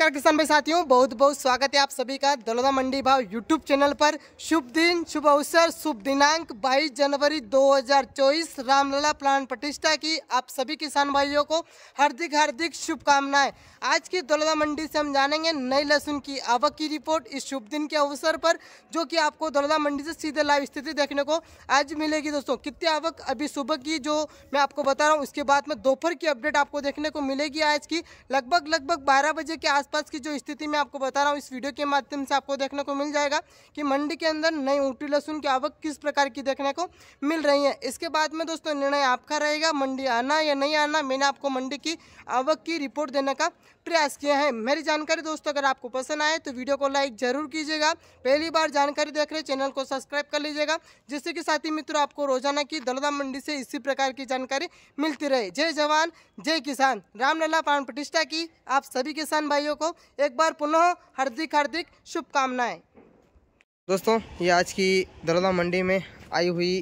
नमस्कार किसान भाई साथियों बहुत बहुत स्वागत है आप सभी का दलोदा मंडी भाव यूट्यूब चैनल पर शुभ दिन शुभ अवसर शुभ दिनांक 22 जनवरी 2024 रामलला प्लान प्रतिष्ठा की आप सभी किसान भाइयों को हार्दिक हार्दिक शुभकामनाएं आज की दलोदा मंडी से हम जानेंगे नई लहसुन की आवक की रिपोर्ट इस शुभ दिन के अवसर पर जो कि आपको दलोदा मंडी से सीधे लाइव स्थिति देखने को आज मिलेगी दोस्तों कितनी आवक अभी सुबह की जो मैं आपको बता रहा हूँ उसके बाद में दोपहर की अपडेट आपको देखने को मिलेगी आज की लगभग लगभग बारह बजे के आस आसपास की जो स्थिति मैं आपको बता रहा हूँ इस वीडियो के माध्यम से आपको देखने को मिल जाएगा कि मंडी के अंदर नई ऊँटी लहसुन की आवक किस प्रकार की देखने को मिल रही है इसके बाद में दोस्तों निर्णय आपका रहेगा मंडी आना या नहीं आना मैंने आपको मंडी की आवक की रिपोर्ट देने का प्रयास किया है मेरी जानकारी दोस्तों अगर आपको पसंद आए तो वीडियो को लाइक जरूर कीजिएगा पहली बार जानकारी देख रहे चैनल को सब्सक्राइब कर लीजिएगा जिससे कि साथी मित्र आपको रोजाना की दलदा मंडी से इसी प्रकार की जानकारी मिलती रहे जय जवान जय किसान रामलला प्राण प्रतिष्ठा की आप सभी किसान भाइयों को एक बार पुनः हार्दिक हार्दिक शुभकामनाएं दोस्तों ये आज की दरोदा मंडी में आई हुई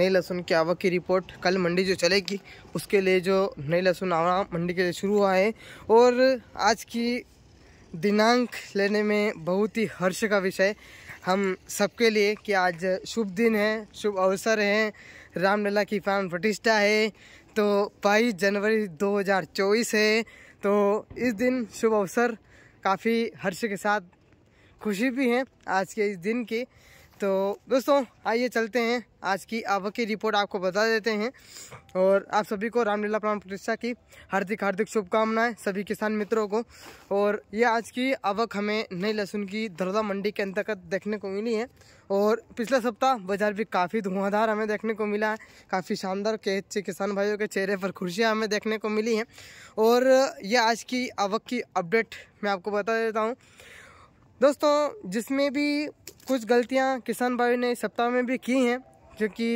नई लहसुन की आवक की रिपोर्ट कल मंडी जो चलेगी उसके लिए जो नई लहसुन आवा मंडी के लिए शुरू हुआ है और आज की दिनांक लेने में बहुत ही हर्ष का विषय हम सबके लिए कि आज शुभ दिन है शुभ अवसर है रामलला की प्राण प्रतिष्ठा है तो बाईस जनवरी 2024 है तो इस दिन शुभ अवसर काफ़ी हर्ष के साथ खुशी भी है आज के इस दिन की तो दोस्तों आइए चलते हैं आज की आवक की रिपोर्ट आपको बता देते हैं और आप सभी को रामलीला प्राण प्रतिष्ठा की हार्दिक हार्दिक शुभकामनाएं सभी किसान मित्रों को और ये आज की आवक हमें नई लहसुन की धरदा मंडी के अंतर्गत देखने को मिली है और पिछला सप्ताह बाजार भी काफ़ी धुआंधार हमें देखने को मिला है काफ़ी शानदार के किसान भाइयों के चेहरे पर खुशियाँ हमें देखने को मिली हैं और यह आज की आवक की अपडेट मैं आपको बता देता हूँ दोस्तों जिसमें भी कुछ गलतियाँ किसान भाई ने सप्ताह में भी की हैं क्योंकि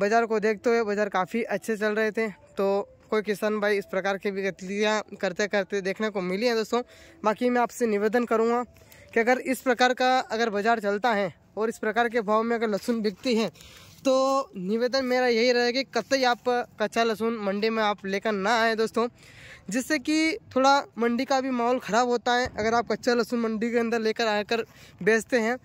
बाज़ार को देखते हुए बाज़ार काफ़ी अच्छे चल रहे थे तो कोई किसान भाई इस प्रकार की भी गतिविधियाँ करते करते देखने को मिली हैं दोस्तों बाकी मैं आपसे निवेदन करूँगा कि अगर इस प्रकार का अगर बाज़ार चलता है और इस प्रकार के भाव में अगर लहसुन बिकती है तो निवेदन मेरा यही रहेगा कि कतई आप कच्चा लहसुन मंडी में आप लेकर ना आएँ दोस्तों जिससे कि थोड़ा मंडी का भी माहौल ख़राब होता है अगर आप कच्चा लहसुन मंडी के अंदर लेकर आकर बेचते हैं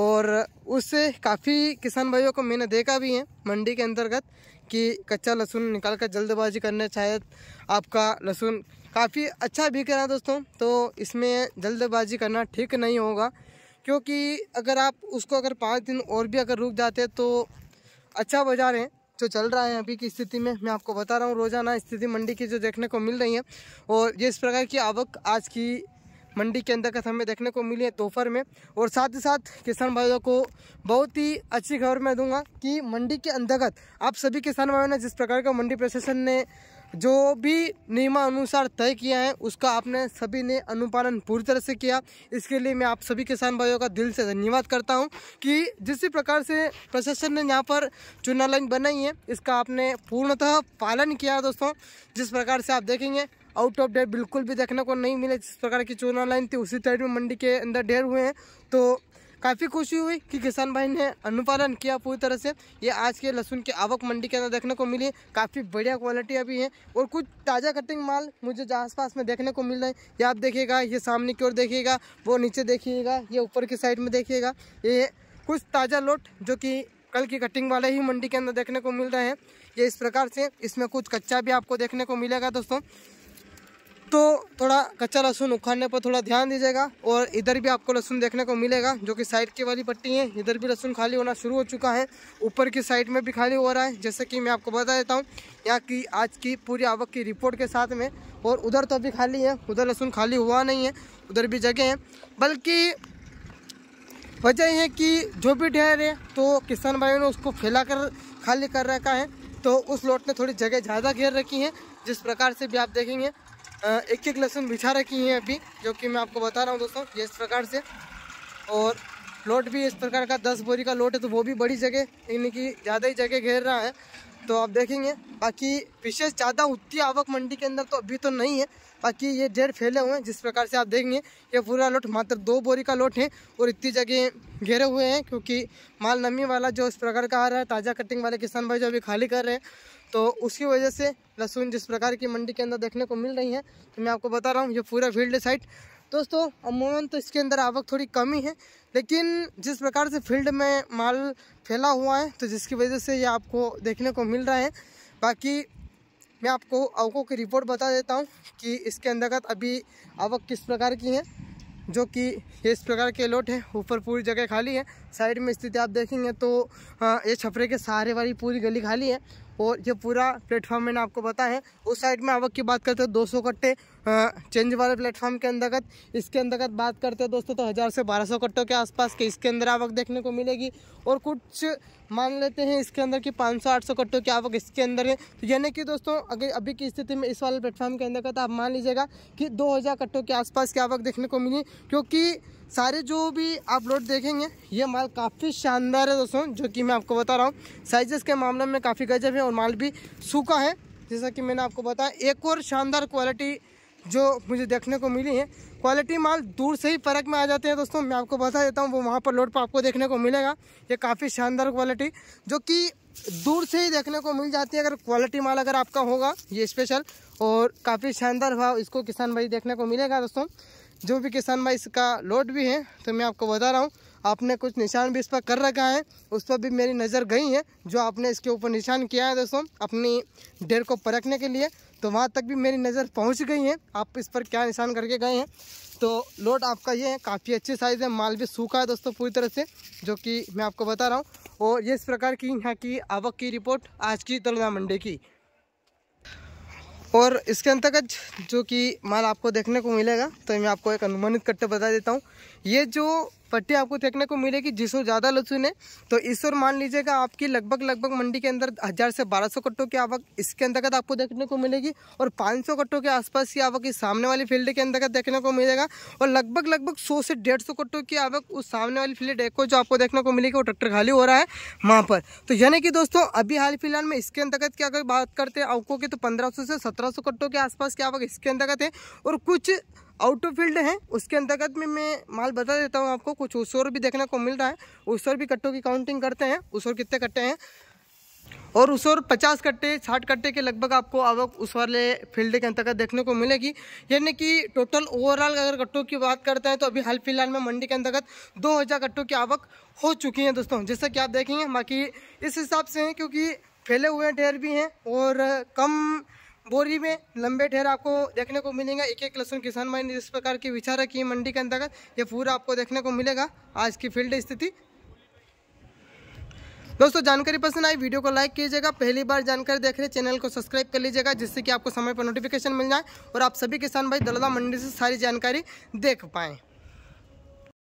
और उससे काफ़ी किसान भाइयों को मैंने देखा भी है मंडी के अंतर्गत कि कच्चा लहसुन निकाल कर जल्दबाजी करने शायद आपका लहसुन काफ़ी अच्छा बिक रहा है दोस्तों तो इसमें जल्दबाजी करना ठीक नहीं होगा क्योंकि अगर आप उसको अगर पाँच दिन और भी अगर रुक जाते तो अच्छा बाज़ार है जो चल रहा है अभी की स्थिति में मैं आपको बता रहा हूँ रोज़ाना स्थिति मंडी की जो देखने को मिल रही है और ये इस प्रकार की आवक आज की मंडी के अंतर्गत हमें देखने को मिली है दोपहर में और साथ ही साथ किसान भाइयों को बहुत ही अच्छी खबर मैं दूंगा कि मंडी के अंतर्गत आप सभी किसान भाइयों ने जिस प्रकार का मंडी प्रशासन ने जो भी नियमानुसार तय किया है उसका आपने सभी ने अनुपालन पूरी तरह से किया इसके लिए मैं आप सभी किसान भाइयों का दिल से धन्यवाद करता हूँ कि जिस प्रकार से प्रशासन ने यहाँ पर चुनाव लाइन बनाई है इसका आपने पूर्णतः पालन किया दोस्तों जिस प्रकार से आप देखेंगे आउट ऑफ डेट बिल्कुल भी देखने को नहीं मिले जिस प्रकार की चुनाव लाइन थी उसी टाइप में मंडी के अंदर ढेर हुए हैं तो काफ़ी खुशी हुई कि किसान भाई ने अनुपालन किया पूरी तरह से ये आज के लहसुन की आवक मंडी के अंदर देखने को मिली काफ़ी बढ़िया क्वालिटी अभी है और कुछ ताज़ा कटिंग माल मुझे आस पास में देखने को मिल रहा है ये आप देखिएगा ये सामने की ओर देखिएगा वो नीचे देखिएगा ये ऊपर की साइड में देखिएगा ये कुछ ताज़ा लोट जो कि कल की कटिंग वाले ही मंडी के अंदर देखने को मिल रहे हैं ये इस प्रकार से इसमें कुछ कच्चा भी आपको देखने को मिलेगा दोस्तों दोस्तों थोड़ा कच्चा लहसुन उखाड़ने पर थोड़ा ध्यान दीजिएगा और इधर भी आपको लहसुन देखने को मिलेगा जो कि साइड की वाली पट्टी है इधर भी लहसुन खाली होना शुरू हो चुका है ऊपर की साइड में भी खाली हो रहा है जैसे कि मैं आपको बता देता हूँ यहाँ की आज की पूरी आवक की रिपोर्ट के साथ में और उधर तो अभी खाली है उधर लहसुन खाली हुआ नहीं है उधर भी जगह है बल्कि वजह है कि जो भी ढेर है तो किसान भाइयों ने उसको फैला कर खाली कर रखा है तो उस लोट ने थोड़ी जगह ज़्यादा घेर रखी है जिस प्रकार से भी आप देखेंगे एक एक लहसुन बिछा रखी है अभी जो कि मैं आपको बता रहा हूँ दोस्तों ये इस प्रकार से और लोट भी इस प्रकार का दस बोरी का लोट है तो वो भी बड़ी जगह यानी कि ज़्यादा ही जगह घेर रहा है तो आप देखेंगे बाकी विशेष ज़्यादा उतनी आवक मंडी के अंदर तो अभी तो नहीं है बाकी ये ढेर फैले हुए हैं जिस प्रकार से आप देखेंगे ये पूरा लोट मात्र दो बोरी का लोट है और इतनी जगह घेरे हुए हैं क्योंकि माल नमी वाला जो इस प्रकार का आ रहा है ताज़ा कटिंग वाले किसान भाई जो अभी खाली कर रहे हैं तो उसकी वजह से लहसुन जिस प्रकार की मंडी के अंदर देखने को मिल रही है तो मैं आपको बता रहा हूँ ये पूरा फील्ड साइड दोस्तों अमूमन तो इसके अंदर आवक थोड़ी कमी है लेकिन जिस प्रकार से फील्ड में माल फैला हुआ है तो जिसकी वजह से ये आपको देखने को मिल रहा है बाकी मैं आपको अवकों की रिपोर्ट बता देता हूँ कि इसके अंतर्गत अभी आवक किस प्रकार की है जो कि इस प्रकार के लोट है ऊपर पूरी जगह खाली है साइड में स्थिति आप देखेंगे तो हाँ, ये छपरे के सहारे वाली पूरी गली खाली है और ये पूरा प्लेटफॉर्म मैंने आपको बताया है उस साइड में आवक की बात करते हैं सौ कट्टे चेंज वाले प्लेटफॉर्म के अंतर्गत इसके अंतर्गत बात करते हैं दोस्तों तो हज़ार से बारह सौ कट्टों के आसपास के इसके अंदर आवक देखने को मिलेगी और कुछ मान लेते हैं इसके अंदर की पाँच सौ आठ सौ कट्टों की आवक इसके अंदर है तो यानी कि दोस्तों अगर अभी की स्थिति में इस वाले प्लेटफॉर्म के अंतर्गत आप मान लीजिएगा कि दो हज़ार कट्टों के आसपास की आवक देखने को मिली क्योंकि सारे जो भी आप लोड देखेंगे ये माल काफ़ी शानदार है दोस्तों जो कि मैं आपको बता रहा हूँ साइजेस के मामले में काफ़ी गजब है और माल भी सूखा है जैसा कि मैंने आपको बताया एक और शानदार क्वालिटी जो मुझे देखने को मिली है क्वालिटी माल दूर से ही फर्क में आ जाते हैं दोस्तों मैं आपको बता देता हूँ वो वहाँ पर लोड पर आपको देखने को मिलेगा ये काफ़ी शानदार क्वालिटी जो कि दूर से ही देखने को मिल जाती है अगर क्वालिटी माल अगर आपका होगा ये स्पेशल और काफ़ी शानदार भाव इसको किसान भाई देखने को मिलेगा दोस्तों जो भी किसान भाई इसका लोड भी है तो मैं आपको बता रहा हूँ आपने कुछ निशान भी इस पर कर रखा है उस पर भी मेरी नज़र गई है जो आपने इसके ऊपर निशान किया है दोस्तों अपनी डेर को परखने के लिए तो वहाँ तक भी मेरी नज़र पहुँच गई है आप इस पर क्या निशान करके गए हैं तो लोड आपका ये है काफ़ी अच्छे साइज़ है माल भी सूखा है दोस्तों पूरी तरह से जो कि मैं आपको बता रहा हूँ और ये इस प्रकार की यहाँ की आवक की रिपोर्ट आज की तलना मंडी की और इसके अंतर्गत जो कि माल आपको देखने को मिलेगा तो मैं आपको एक अनुमानित कट्टे बता देता हूँ ये जो पट्टी आपको देखने को मिलेगी जिसों ज़्यादा लहसुन है तो इस और मान लीजिएगा आपकी लगभग लगभग मंडी के अंदर हज़ार से बारह सौ कट्टों की आवक इसके अंतर्गत आपको देखने को मिलेगी और पाँच सौ कट्टों के आसपास की आवक इस सामने वाली फील्ड के अंतर्गत देखने को मिलेगा और लगभग लगभग सौ से डेढ़ सौ कट्टों की आवक उस सामने वाली फील्ड एक को जो आपको देखने को मिलेगी वो ट्रैक्टर खाली हो रहा है वहाँ पर तो यानी कि दोस्तों अभी हाल फिलहाल में इसके अंतर्गत की अगर बात करते हैं आवकों की तो पंद्रह से सत्रह कट्टों के आसपास की आवक इसके अंतर्गत है और कुछ आउट फील्ड है उसके अंतर्गत में मैं माल बता देता हूँ आपको कुछ उस भी देखने को मिल रहा है उस भी कट्टों की काउंटिंग करते हैं उस कितने कट्टे हैं और उस और पचास कट्टे साठ कट्टे के लगभग आपको आवक उस वाले फील्ड के अंतर्गत देखने को मिलेगी यानी कि टोटल ओवरऑल अगर कट्टों की बात करते हैं तो अभी हाल फिलहाल में मंडी के अंतर्गत दो हज़ार कट्टों की आवक हो चुकी है दोस्तों जैसा कि आप देखेंगे बाकी इस हिसाब से हैं क्योंकि फैले हुए ढेर भी हैं और कम बोरी में लंबे ठेर आपको देखने को मिलेंगे एक एक लहसुन किसान ने जिस प्रकार की विचार की मंडी के अंतर्गत ये पूरा आपको देखने को मिलेगा आज की फील्ड स्थिति दोस्तों जानकारी पसंद आई वीडियो को लाइक कीजिएगा पहली बार जानकारी देख रहे चैनल को सब्सक्राइब कर लीजिएगा जिससे कि आपको समय पर नोटिफिकेशन मिल जाए और आप सभी किसान भाई दलदा मंडी से सारी जानकारी देख पाएँ